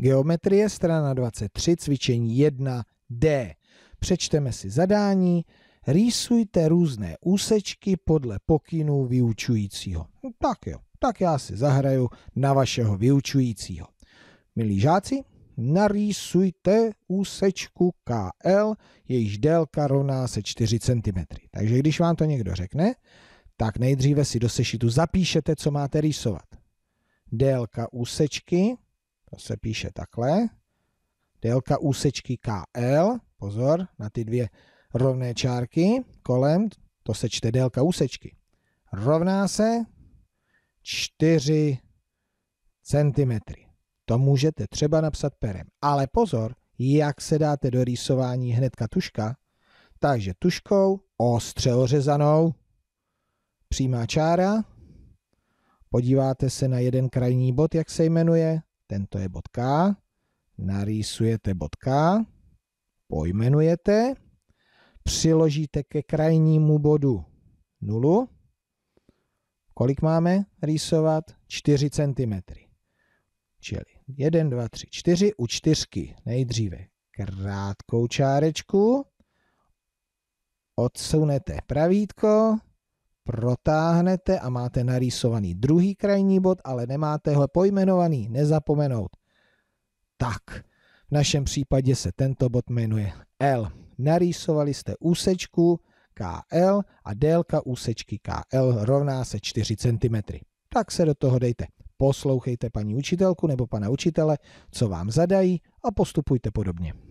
Geometrie, strana 23, cvičení 1D. Přečteme si zadání. Rýsujte různé úsečky podle pokynů vyučujícího. No, tak jo, tak já si zahraju na vašeho vyučujícího. Milí žáci, narýsujte úsečku KL, jejíž délka rovná se 4 cm. Takže když vám to někdo řekne, tak nejdříve si do sešitu zapíšete, co máte rýsovat. Délka úsečky to se píše takhle. Délka úsečky KL, pozor na ty dvě rovné čárky kolem, to se čte délka úsečky, rovná se 4 cm. To můžete třeba napsat perem. Ale pozor, jak se dáte do rýsování hnedka tuška, takže tuškou ostře ořezanou, přímá čára, podíváte se na jeden krajní bod, jak se jmenuje, tento je bod K, narýsujete bod K, pojmenujete, přiložíte ke krajnímu bodu nulu. Kolik máme rýsovat? 4 cm. Čili 1, 2, 3, 4. U čtyřky nejdříve krátkou čárečku, odsunete pravítko, protáhnete a máte narýsovaný druhý krajní bod, ale nemáte ho pojmenovaný, nezapomenout. Tak, v našem případě se tento bod jmenuje L. Narýsovali jste úsečku KL a délka úsečky KL rovná se 4 cm. Tak se do toho dejte. Poslouchejte paní učitelku nebo pana učitele, co vám zadají a postupujte podobně.